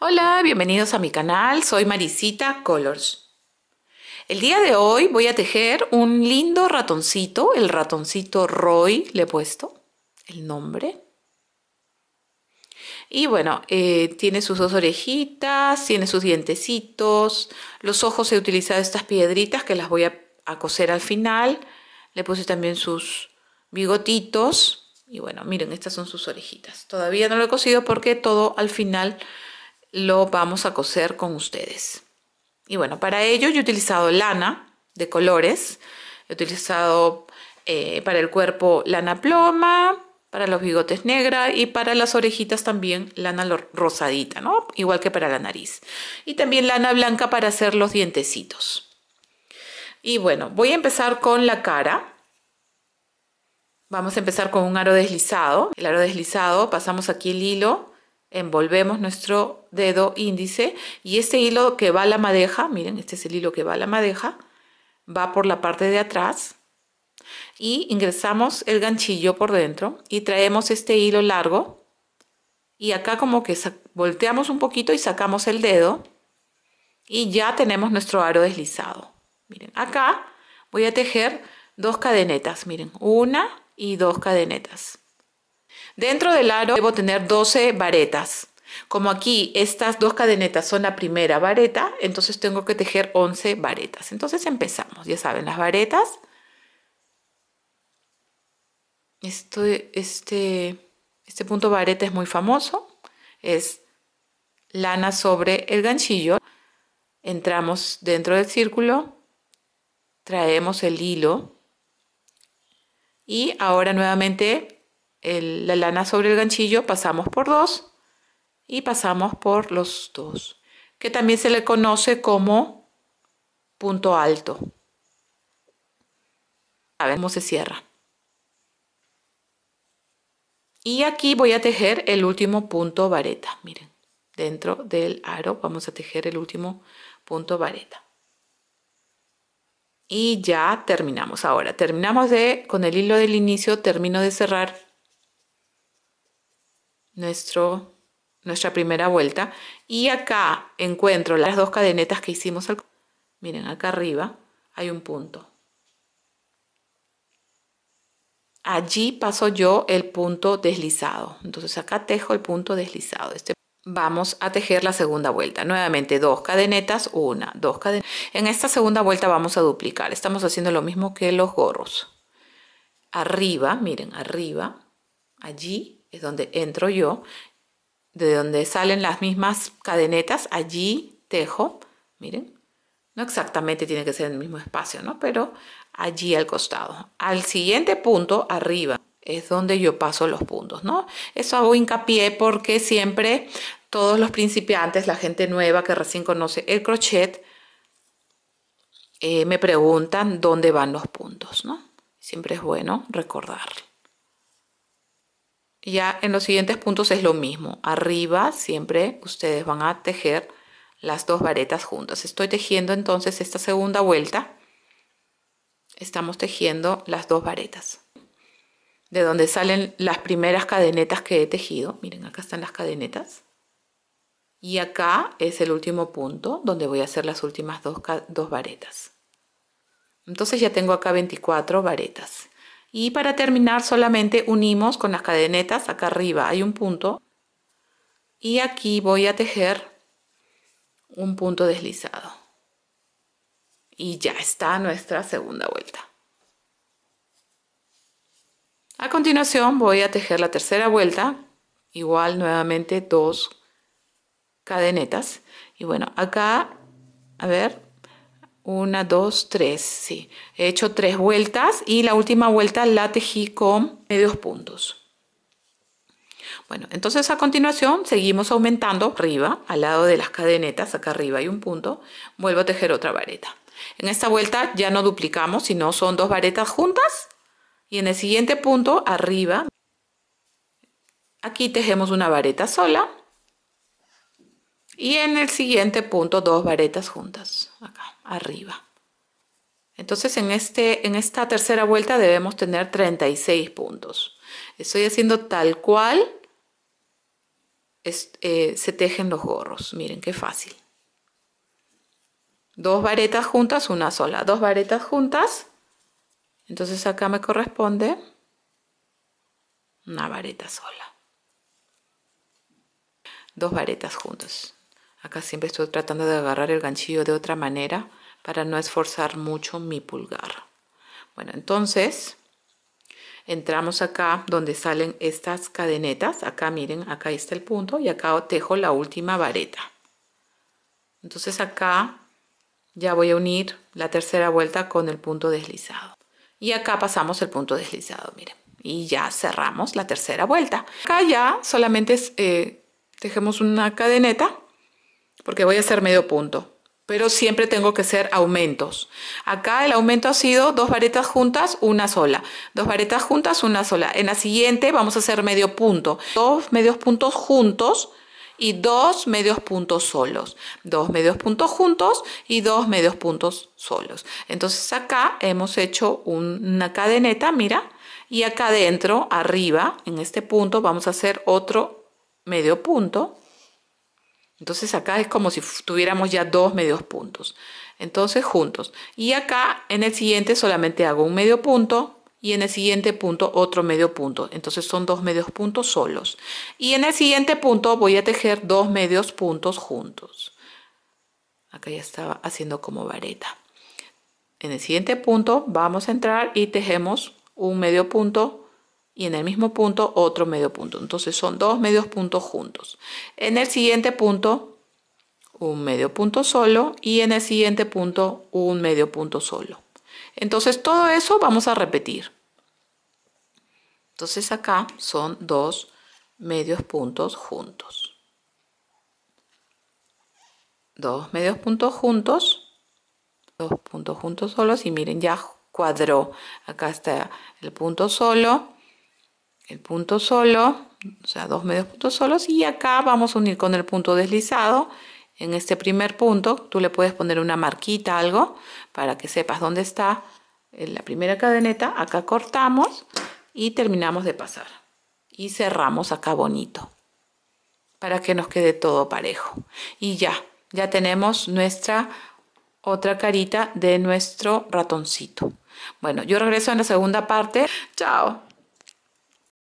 Hola, bienvenidos a mi canal, soy Marisita Colors. El día de hoy voy a tejer un lindo ratoncito, el ratoncito Roy le he puesto el nombre. Y bueno, eh, tiene sus dos orejitas, tiene sus dientecitos, los ojos he utilizado estas piedritas que las voy a coser al final. Le puse también sus bigotitos y bueno, miren, estas son sus orejitas. Todavía no lo he cosido porque todo al final lo vamos a coser con ustedes. Y bueno, para ello yo he utilizado lana de colores, he utilizado eh, para el cuerpo lana ploma, para los bigotes negra y para las orejitas también lana rosadita, ¿no? Igual que para la nariz. Y también lana blanca para hacer los dientecitos. Y bueno, voy a empezar con la cara. Vamos a empezar con un aro deslizado. El aro deslizado, pasamos aquí el hilo envolvemos nuestro dedo índice y este hilo que va a la madeja, miren, este es el hilo que va a la madeja, va por la parte de atrás y ingresamos el ganchillo por dentro y traemos este hilo largo y acá como que volteamos un poquito y sacamos el dedo y ya tenemos nuestro aro deslizado. Miren, acá voy a tejer dos cadenetas, miren, una y dos cadenetas. Dentro del aro debo tener 12 varetas. Como aquí estas dos cadenetas son la primera vareta, entonces tengo que tejer 11 varetas. Entonces empezamos, ya saben, las varetas. Este, este, este punto vareta es muy famoso, es lana sobre el ganchillo. Entramos dentro del círculo, traemos el hilo y ahora nuevamente la lana sobre el ganchillo, pasamos por dos y pasamos por los dos, que también se le conoce como punto alto. A ver cómo se cierra. Y aquí voy a tejer el último punto vareta, miren, dentro del aro vamos a tejer el último punto vareta. Y ya terminamos. Ahora terminamos de, con el hilo del inicio, termino de cerrar nuestro, nuestra primera vuelta. Y acá encuentro las dos cadenetas que hicimos Miren, acá arriba hay un punto. Allí paso yo el punto deslizado. Entonces acá tejo el punto deslizado. Este vamos a tejer la segunda vuelta. Nuevamente dos cadenetas, una, dos cadenetas. En esta segunda vuelta vamos a duplicar. Estamos haciendo lo mismo que los gorros. Arriba, miren, arriba, allí es donde entro yo, de donde salen las mismas cadenetas, allí tejo, miren, no exactamente tiene que ser el mismo espacio, ¿no? Pero allí al costado. Al siguiente punto, arriba, es donde yo paso los puntos, ¿no? Eso hago hincapié porque siempre todos los principiantes, la gente nueva que recién conoce el crochet, eh, me preguntan dónde van los puntos, ¿no? Siempre es bueno recordarlo. Ya en los siguientes puntos es lo mismo. Arriba siempre ustedes van a tejer las dos varetas juntas. Estoy tejiendo entonces esta segunda vuelta. Estamos tejiendo las dos varetas. De donde salen las primeras cadenetas que he tejido. Miren, acá están las cadenetas. Y acá es el último punto donde voy a hacer las últimas dos, dos varetas. Entonces ya tengo acá 24 varetas. Y para terminar solamente unimos con las cadenetas, acá arriba hay un punto. Y aquí voy a tejer un punto deslizado. Y ya está nuestra segunda vuelta. A continuación voy a tejer la tercera vuelta, igual nuevamente dos cadenetas. Y bueno, acá, a ver, una, dos, tres, sí. He hecho tres vueltas y la última vuelta la tejí con medios puntos. Bueno, entonces a continuación seguimos aumentando arriba, al lado de las cadenetas, acá arriba hay un punto, vuelvo a tejer otra vareta. En esta vuelta ya no duplicamos, sino son dos varetas juntas y en el siguiente punto, arriba, aquí tejemos una vareta sola y en el siguiente punto dos varetas juntas arriba. Entonces en, este, en esta tercera vuelta debemos tener 36 puntos. Estoy haciendo tal cual eh, se tejen los gorros. Miren qué fácil. Dos varetas juntas, una sola. Dos varetas juntas. Entonces acá me corresponde una vareta sola. Dos varetas juntas. Acá siempre estoy tratando de agarrar el ganchillo de otra manera para no esforzar mucho mi pulgar. Bueno, entonces entramos acá donde salen estas cadenetas. Acá miren, acá está el punto y acá tejo la última vareta. Entonces acá ya voy a unir la tercera vuelta con el punto deslizado. Y acá pasamos el punto deslizado, miren. Y ya cerramos la tercera vuelta. Acá ya solamente eh, tejemos una cadeneta porque voy a hacer medio punto pero siempre tengo que hacer aumentos. Acá el aumento ha sido dos varetas juntas, una sola. Dos varetas juntas, una sola. En la siguiente vamos a hacer medio punto. Dos medios puntos juntos y dos medios puntos solos. Dos medios puntos juntos y dos medios puntos solos. Entonces acá hemos hecho una cadeneta, mira. Y acá adentro, arriba, en este punto, vamos a hacer otro medio punto entonces acá es como si tuviéramos ya dos medios puntos. Entonces juntos. Y acá en el siguiente solamente hago un medio punto y en el siguiente punto otro medio punto. Entonces son dos medios puntos solos. Y en el siguiente punto voy a tejer dos medios puntos juntos. Acá ya estaba haciendo como vareta. En el siguiente punto vamos a entrar y tejemos un medio punto y en el mismo punto otro medio punto. Entonces son dos medios puntos juntos. En el siguiente punto un medio punto solo y en el siguiente punto un medio punto solo. Entonces todo eso vamos a repetir. Entonces acá son dos medios puntos juntos. Dos medios puntos juntos. Dos puntos juntos solos y miren ya cuadró. Acá está el punto solo el punto solo, o sea, dos medios puntos solos, y acá vamos a unir con el punto deslizado. En este primer punto, tú le puedes poner una marquita, algo, para que sepas dónde está eh, la primera cadeneta. Acá cortamos y terminamos de pasar. Y cerramos acá bonito, para que nos quede todo parejo. Y ya, ya tenemos nuestra otra carita de nuestro ratoncito. Bueno, yo regreso en la segunda parte. Chao.